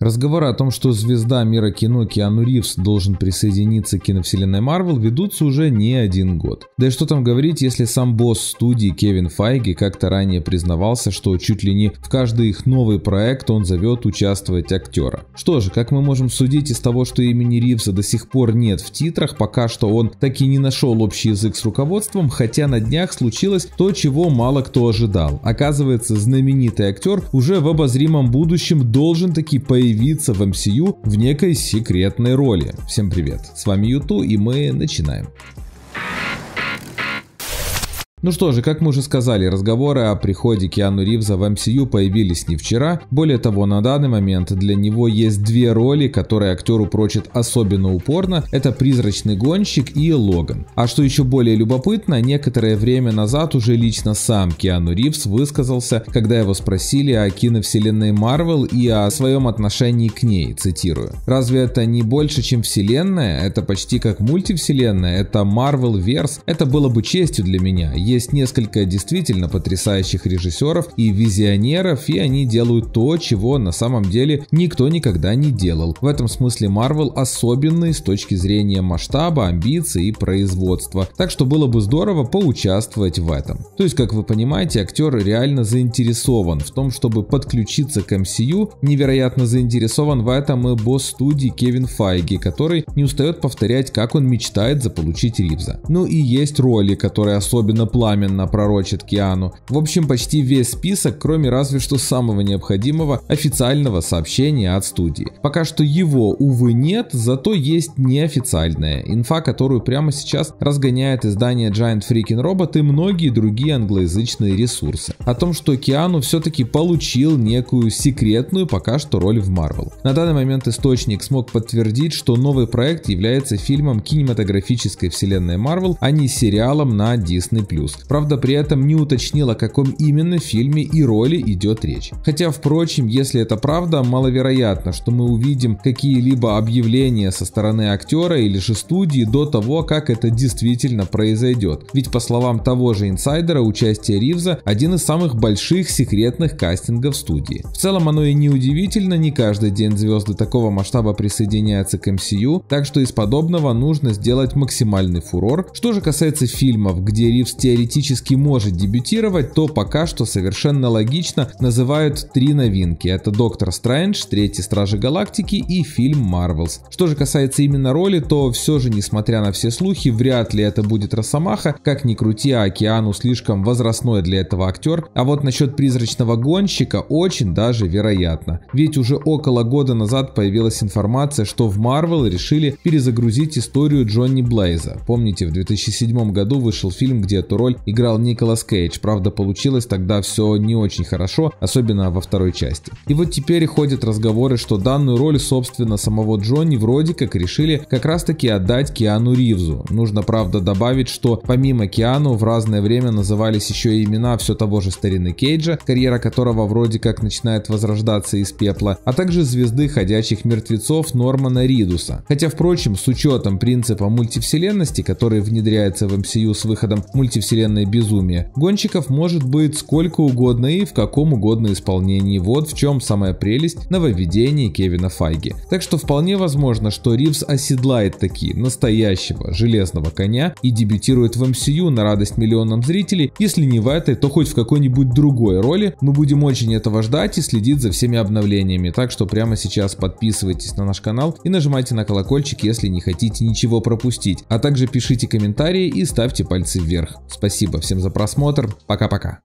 Разговоры о том, что звезда мира кино Киану Ривз должен присоединиться к киновселенной Марвел, ведутся уже не один год. Да и что там говорить, если сам босс студии Кевин Файги как-то ранее признавался, что чуть ли не в каждый их новый проект он зовет участвовать актера. Что же, как мы можем судить из того, что имени Ривза до сих пор нет в титрах, пока что он так и не нашел общий язык с руководством, хотя на днях случилось то, чего мало кто ожидал. Оказывается, знаменитый актер уже в обозримом будущем должен таки появиться появиться в MCU в некой секретной роли. Всем привет, с вами Юту и мы начинаем. Ну что же, как мы уже сказали, разговоры о приходе Киану Ривза в MCU появились не вчера. Более того, на данный момент для него есть две роли, которые актеру прочит особенно упорно. Это «Призрачный гонщик» и «Логан». А что еще более любопытно, некоторое время назад уже лично сам Киану Ривз высказался, когда его спросили о киновселенной Марвел и о своем отношении к ней, цитирую. «Разве это не больше, чем вселенная? Это почти как мультивселенная, это Марвел-верс. Это было бы честью для меня. Есть несколько действительно потрясающих режиссеров и визионеров, и они делают то, чего на самом деле никто никогда не делал. В этом смысле Marvel особенный с точки зрения масштаба, амбиций и производства. Так что было бы здорово поучаствовать в этом. То есть, как вы понимаете, актер реально заинтересован в том, чтобы подключиться к MCU. Невероятно заинтересован в этом и босс студии Кевин Файги, который не устает повторять, как он мечтает заполучить Ривза. Ну и есть роли, которые особенно пламенно пророчит Киану. В общем, почти весь список, кроме разве что самого необходимого официального сообщения от студии. Пока что его, увы, нет, зато есть неофициальная инфа, которую прямо сейчас разгоняет издание Giant Freaking Robot и многие другие англоязычные ресурсы. О том, что Киану все-таки получил некую секретную пока что роль в Marvel. На данный момент источник смог подтвердить, что новый проект является фильмом кинематографической вселенной Marvel, а не сериалом на Disney+ выпуск. Правда, при этом не уточнил, о каком именно фильме и роли идет речь. Хотя, впрочем, если это правда, маловероятно, что мы увидим какие-либо объявления со стороны актера или же студии до того, как это действительно произойдет. Ведь, по словам того же инсайдера, участие Ривза – один из самых больших секретных кастингов студии. В целом, оно и не удивительно, не каждый день звезды такого масштаба присоединяются к MCU, так что из подобного нужно сделать максимальный фурор. Что же касается фильмов, где Ривз те теоретически может дебютировать, то пока что совершенно логично называют три новинки. Это «Доктор Стрэндж», «Третий Стражи Галактики» и фильм «Марвелс». Что же касается именно роли, то все же, несмотря на все слухи, вряд ли это будет Росомаха. Как ни крути, а Океану слишком возрастной для этого актер. А вот насчет «Призрачного гонщика» очень даже вероятно. Ведь уже около года назад появилась информация, что в Марвел решили перезагрузить историю Джонни Блейза. Помните, в 2007 году вышел фильм, где Туро роль играл Николас Кейдж, правда получилось тогда все не очень хорошо, особенно во второй части. И вот теперь ходят разговоры, что данную роль, собственно, самого Джонни вроде как решили как раз таки отдать Киану Ривзу. Нужно, правда, добавить, что помимо Киану в разное время назывались еще и имена все того же старины Кейджа, карьера которого вроде как начинает возрождаться из пепла, а также звезды ходячих мертвецов Нормана Ридуса. Хотя, впрочем, с учетом принципа мультивселенности, который внедряется в MCU с выходом мультивселенной вселенной безумия, гонщиков может быть сколько угодно и в каком угодно исполнении. Вот в чем самая прелесть нововведения Кевина Файги. Так что вполне возможно, что Ривз оседлает такие настоящего железного коня и дебютирует в MCU на радость миллионам зрителей, если не в этой, то хоть в какой-нибудь другой роли. Мы будем очень этого ждать и следить за всеми обновлениями, так что прямо сейчас подписывайтесь на наш канал и нажимайте на колокольчик, если не хотите ничего пропустить. А также пишите комментарии и ставьте пальцы вверх. Спасибо Спасибо всем за просмотр. Пока-пока.